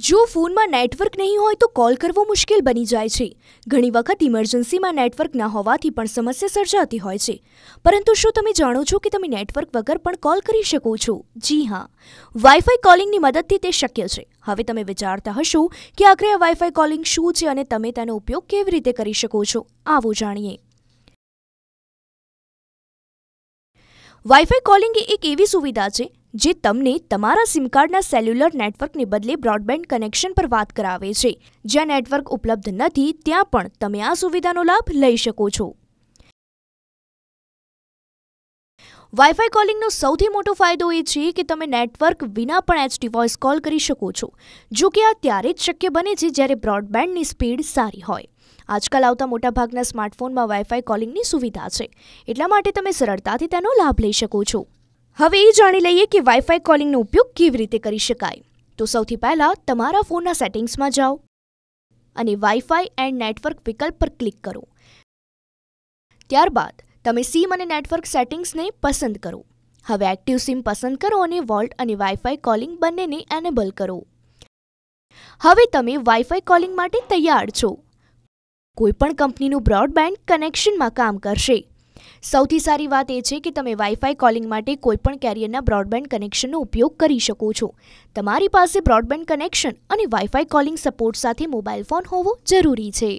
જો ફોનમાં નેટવર્ક નહીં હોય તો કોલ કરવો મુશ્કેલ બની જાય છે ઘણી વખત ઇમરજન્સીમાં નેટવર્ક ના હોવાથી પણ સમસ્યા સર્જાતી હોય છે પરંતુ શું તમે જાણો છો કે તમે નેટવર્ક વગર પણ કોલ કરી શકો છો જી હા વાઈફાઈ કોલિંગની મદદથી તે શક્ય છે હવે તમે વિચારતા હશો કે આખરે આ વાઈફાઈ કોલિંગ શું છે અને તમે તેનો ઉપયોગ કેવી રીતે કરી શકો છો આવો જાણીએ વાઈફાઈ કોલિંગ એ એક એવી સુવિધા છે જે તમને તમારા સિમ કાર્ડના સેલ્યુલર નેટવર્કને બદલે બ્રોડબેન્ડ કનેક્શન પર વાત કરાવે છે જ્યાં નેટવર્ક ઉપલબ્ધ નથી ત્યાં પણ તમે આ સુવિધાનો લાભ લઈ શકો છો વાઈફાઈ કોલિંગનો સૌથી મોટો ફાયદો એ છે કે તમે નેટવર્ક વિના પણ એચડી વોઇસ કોલ કરી શકો છો જો કે આ ત્યારે જ શક્ય બને છે જ્યારે બ્રોડબેન્ડની સ્પીડ સારી હોય આજકાલ આવતા મોટાભાગના સ્માર્ટફોનમાં વાઈફાઈ કોલિંગની સુવિધા છે એટલા માટે તમે સરળતાથી તેનો લાભ લઈ શકો છો હવે એ જાણી લઈએ કે વાઈફાઈ કોલિંગનો ઉપયોગ કેવી રીતે કરી શકાય તો સૌથી પહેલાં તમારા ફોનના સેટિંગ્સમાં જાઓ અને વાઈફાઈ એન્ડ નેટવર્ક વિકલ્પ પર ક્લિક કરો ત્યારબાદ તમે સીમ અને નેટવર્ક સેટિંગ્સને પસંદ કરો હવે એક્ટિવ સીમ પસંદ કરો અને વોલ્ટ અને વાઈફાઈ કોલિંગ બંનેને એનેબલ કરો હવે તમે વાઈફાઈ કોલિંગ માટે તૈયાર છો કોઈપણ કંપનીનું બ્રોડબેન્ડ કનેક્શનમાં કામ કરશે સૌથી સારી વાત એ છે કે તમે વાઈફાઈ કોલિંગ માટે કોઈપણ કેરિયરના બ્રોડબેન્ડ કનેક્શનનો ઉપયોગ કરી શકો છો તમારી પાસે બ્રોડબેન્ડ કનેક્શન અને વાઈફાઈ કોલિંગ સપોર્ટ સાથે મોબાઈલ ફોન હોવો જરૂરી છે